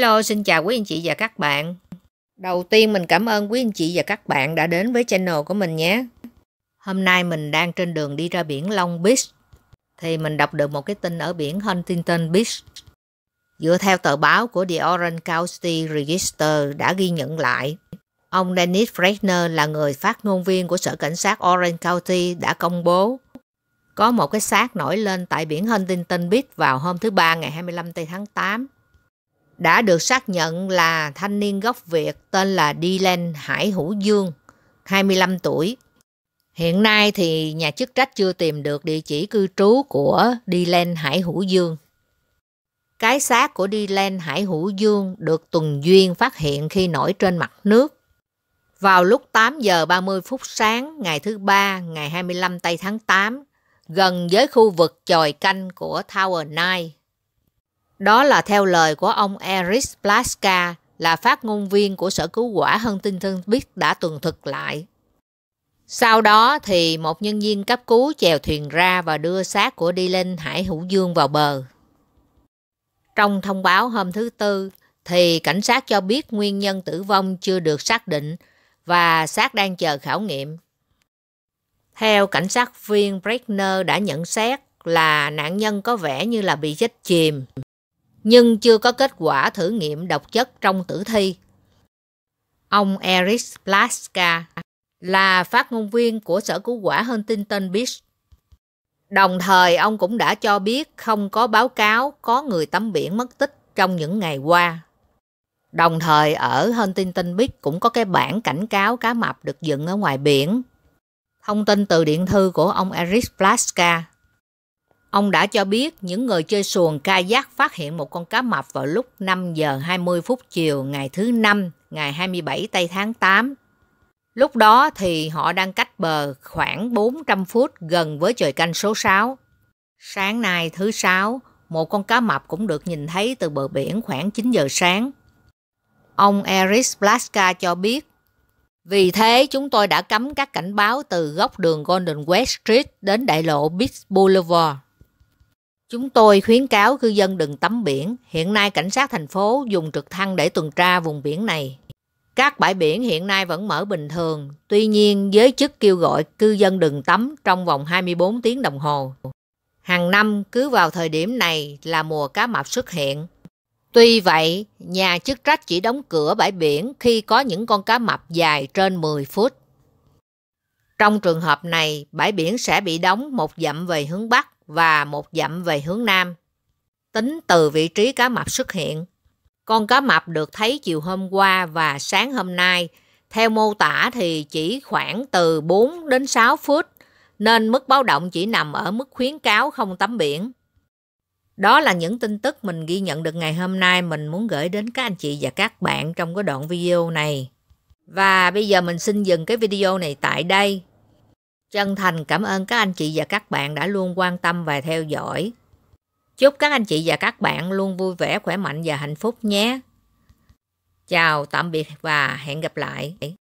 Hello, xin chào quý anh chị và các bạn. Đầu tiên mình cảm ơn quý anh chị và các bạn đã đến với channel của mình nhé. Hôm nay mình đang trên đường đi ra biển Long Beach. Thì mình đọc được một cái tin ở biển Huntington Beach. Dựa theo tờ báo của The Orange County Register đã ghi nhận lại, ông Dennis Fresner là người phát ngôn viên của Sở Cảnh sát Orange County đã công bố có một cái xác nổi lên tại biển Huntington Beach vào hôm thứ Ba ngày 25 tây tháng 8 đã được xác nhận là thanh niên gốc Việt tên là Dylan Hải Hữu Dương, 25 tuổi. Hiện nay thì nhà chức trách chưa tìm được địa chỉ cư trú của Dylan Hải Hữu Dương. Cái xác của Dylan Hải Hữu Dương được Tuần Duyên phát hiện khi nổi trên mặt nước. Vào lúc 8 giờ 30 phút sáng ngày thứ ba ngày 25 tây tháng 8, gần với khu vực chòi canh của Tower 9 đó là theo lời của ông Eris Plaska là phát ngôn viên của Sở Cứu Quả Hân Tinh Thân Biết đã tường thuật lại. Sau đó thì một nhân viên cấp cứu chèo thuyền ra và đưa xác của Dylan Hải Hữu Dương vào bờ. Trong thông báo hôm thứ Tư thì cảnh sát cho biết nguyên nhân tử vong chưa được xác định và xác đang chờ khảo nghiệm. Theo cảnh sát viên Breckner đã nhận xét là nạn nhân có vẻ như là bị chết chìm nhưng chưa có kết quả thử nghiệm độc chất trong tử thi. Ông Eric Plaska là phát ngôn viên của Sở Cứu quả Huntington Beach. Đồng thời, ông cũng đã cho biết không có báo cáo có người tắm biển mất tích trong những ngày qua. Đồng thời, ở Huntington Beach cũng có cái bản cảnh cáo cá mập được dựng ở ngoài biển. Thông tin từ điện thư của ông Eric Plaska Ông đã cho biết những người chơi xuồng ca giác phát hiện một con cá mập vào lúc 5 giờ 20 phút chiều ngày thứ năm, ngày 27 tây tháng 8. Lúc đó thì họ đang cách bờ khoảng 400 phút gần với trời canh số 6. Sáng nay thứ sáu, một con cá mập cũng được nhìn thấy từ bờ biển khoảng 9 giờ sáng. Ông Eris Blaska cho biết, vì thế chúng tôi đã cấm các cảnh báo từ góc đường Golden West Street đến đại lộ Beach Boulevard. Chúng tôi khuyến cáo cư dân đừng tắm biển. Hiện nay cảnh sát thành phố dùng trực thăng để tuần tra vùng biển này. Các bãi biển hiện nay vẫn mở bình thường, tuy nhiên giới chức kêu gọi cư dân đừng tắm trong vòng 24 tiếng đồng hồ. Hàng năm cứ vào thời điểm này là mùa cá mập xuất hiện. Tuy vậy, nhà chức trách chỉ đóng cửa bãi biển khi có những con cá mập dài trên 10 phút. Trong trường hợp này, bãi biển sẽ bị đóng một dặm về hướng Bắc và một dặm về hướng nam. Tính từ vị trí cá mập xuất hiện, con cá mập được thấy chiều hôm qua và sáng hôm nay. Theo mô tả thì chỉ khoảng từ 4 đến 6 phút, nên mức báo động chỉ nằm ở mức khuyến cáo không tắm biển. Đó là những tin tức mình ghi nhận được ngày hôm nay mình muốn gửi đến các anh chị và các bạn trong cái đoạn video này. Và bây giờ mình xin dừng cái video này tại đây. Chân thành cảm ơn các anh chị và các bạn đã luôn quan tâm và theo dõi. Chúc các anh chị và các bạn luôn vui vẻ, khỏe mạnh và hạnh phúc nhé. Chào, tạm biệt và hẹn gặp lại.